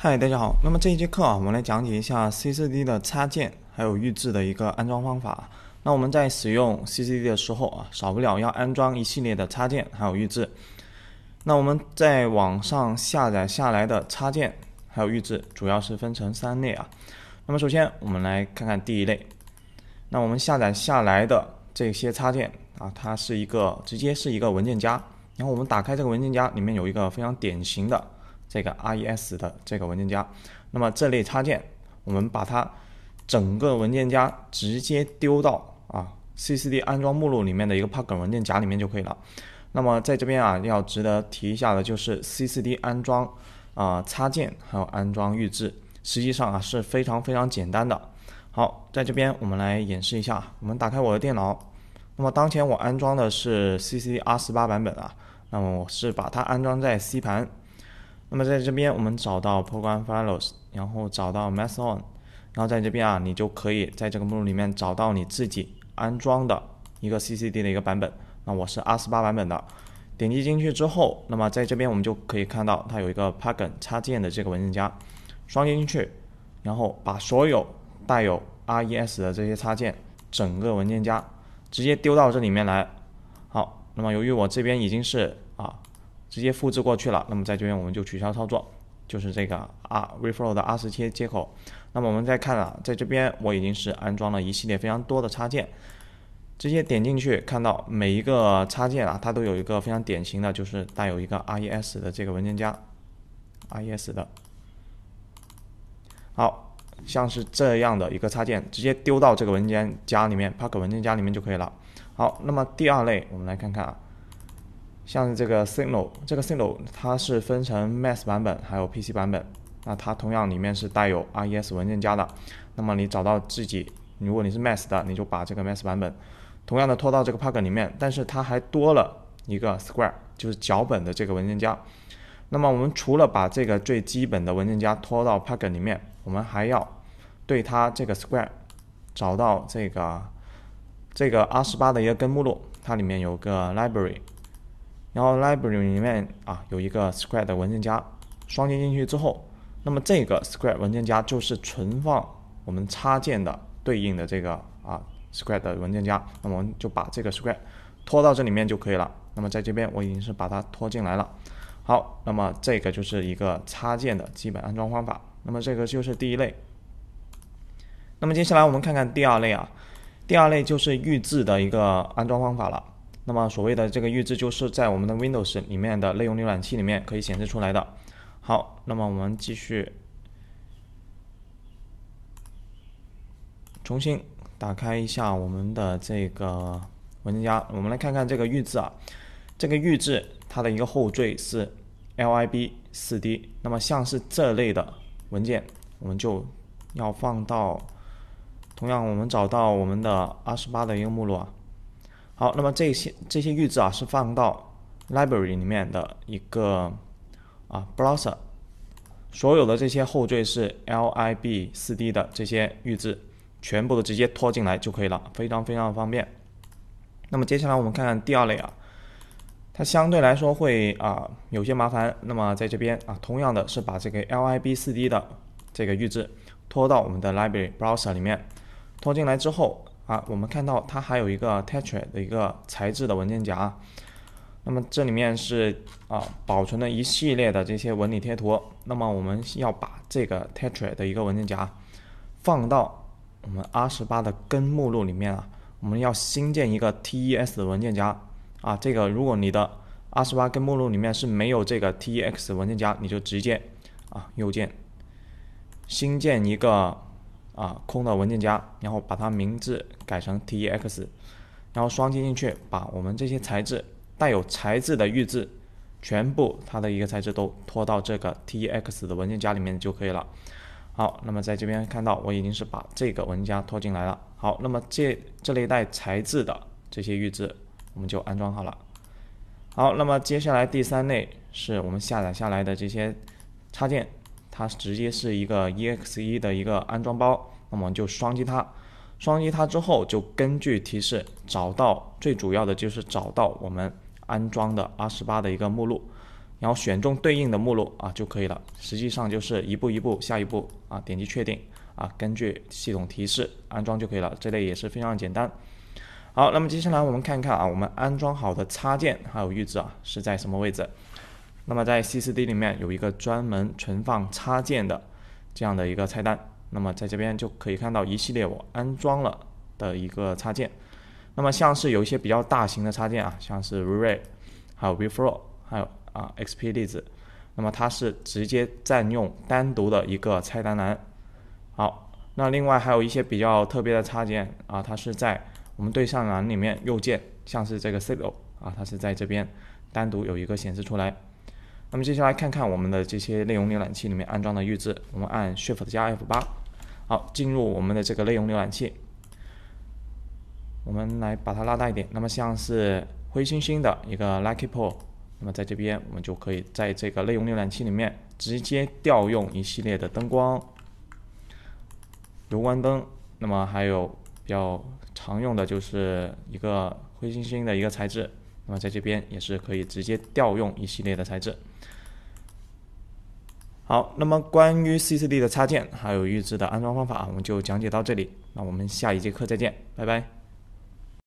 嗨，大家好。那么这一节课啊，我们来讲解一下 CCD 的插件还有预置的一个安装方法。那我们在使用 CCD 的时候啊，少不了要安装一系列的插件还有预置。那我们在网上下载下来的插件还有预置，主要是分成三类啊。那么首先我们来看看第一类。那我们下载下来的这些插件啊，它是一个直接是一个文件夹，然后我们打开这个文件夹，里面有一个非常典型的。这个 res 的这个文件夹，那么这类插件，我们把它整个文件夹直接丢到啊 ccd 安装目录里面的一个 p a u g e r 文件夹里面就可以了。那么在这边啊，要值得提一下的就是 ccd 安装啊插件还有安装预置，实际上啊是非常非常简单的。好，在这边我们来演示一下，我们打开我的电脑，那么当前我安装的是 ccd R 十八版本啊，那么我是把它安装在 C 盘。那么在这边，我们找到 Program Files，然后找到 Mathon，然后在这边啊，你就可以在这个目录里面找到你自己安装的一个 CCD 的一个版本。那我是 R 十八版本的，点击进去之后，那么在这边我们就可以看到它有一个 p a g i n 插件的这个文件夹，双击进去，然后把所有带有 RES 的这些插件整个文件夹直接丢到这里面来。好，那么由于我这边已经是啊。直接复制过去了，那么在这边我们就取消操作，就是这个 R Reflow 的 R 十七接口。那么我们再看啊，在这边我已经是安装了一系列非常多的插件，直接点进去看到每一个插件啊，它都有一个非常典型的就是带有一个 R E S 的这个文件夹，R E S 的，好像是这样的一个插件，直接丢到这个文件夹里面，Pack 文件夹里面就可以了。好，那么第二类我们来看看啊。像这个 Signal，这个 Signal 它是分成 Mac 版本还有 PC 版本，那它同样里面是带有 RES 文件夹的。那么你找到自己，如果你是 Mac 的，你就把这个 Mac 版本，同样的拖到这个 p u g 里面。但是它还多了一个 Square，就是脚本的这个文件夹。那么我们除了把这个最基本的文件夹拖到 p u g 里面，我们还要对它这个 Square 找到这个这个 R 十八的一个根目录，它里面有个 Library。然后，library 里面啊有一个 square 的文件夹，双击进去之后，那么这个 square 文件夹就是存放我们插件的对应的这个啊 square 的文件夹。那我们就把这个 square 拖到这里面就可以了。那么在这边我已经是把它拖进来了。好，那么这个就是一个插件的基本安装方法。那么这个就是第一类。那么接下来我们看看第二类啊，第二类就是预置的一个安装方法了。那么所谓的这个预置，就是在我们的 Windows 里面的内容浏览器里面可以显示出来的。好，那么我们继续重新打开一下我们的这个文件夹，我们来看看这个预置啊。这个预置它的一个后缀是 lib4d，那么像是这类的文件，我们就要放到。同样，我们找到我们的二十八的一个目录啊。好，那么这些这些预置啊，是放到 library 里面的一个啊 browser，所有的这些后缀是 lib4d 的这些预置，全部都直接拖进来就可以了，非常非常方便。那么接下来我们看看第二类啊，它相对来说会啊有些麻烦。那么在这边啊，同样的是把这个 lib4d 的这个预置拖到我们的 library browser 里面，拖进来之后。啊，我们看到它还有一个 t e t r a 的一个材质的文件夹，那么这里面是啊保存了一系列的这些纹理贴图。那么我们要把这个 t e t r a 的一个文件夹放到我们 R18 的根目录里面啊。我们要新建一个 TES 的文件夹啊。这个如果你的 R18 根目录里面是没有这个 TES 文件夹，你就直接啊右键新建一个。啊，空的文件夹，然后把它名字改成 .tex，然后双击进去，把我们这些材质带有材质的预制，全部它的一个材质都拖到这个 .tex 的文件夹里面就可以了。好，那么在这边看到我已经是把这个文件夹拖进来了。好，那么这这类带材质的这些预制我们就安装好了。好，那么接下来第三类是我们下载下来的这些插件。它直接是一个 exe 的一个安装包，那么我们就双击它，双击它之后就根据提示找到最主要的就是找到我们安装的二十八的一个目录，然后选中对应的目录啊就可以了。实际上就是一步一步下一步啊点击确定啊，根据系统提示安装就可以了。这类也是非常简单。好，那么接下来我们看看啊，我们安装好的插件还有预置啊是在什么位置？那么在 C C D 里面有一个专门存放插件的这样的一个菜单，那么在这边就可以看到一系列我安装了的一个插件。那么像是有一些比较大型的插件啊，像是 r a y 还有 v f f o r 还有啊 X P 粒子，那么它是直接占用单独的一个菜单栏。好，那另外还有一些比较特别的插件啊，它是在我们对象栏里面右键，像是这个 C O 啊，它是在这边单独有一个显示出来。那么接下来看看我们的这些内容浏览器里面安装的预制，我们按 shift 加 F 八，好，进入我们的这个内容浏览器。我们来把它拉大一点。那么像是灰星星的一个 Lucky Pool，那么在这边我们就可以在这个内容浏览器里面直接调用一系列的灯光、柔光灯，那么还有比较常用的就是一个灰星星的一个材质。那么在这边也是可以直接调用一系列的材质。好，那么关于 CCD 的插件还有预置的安装方法，我们就讲解到这里。那我们下一节课再见，拜拜。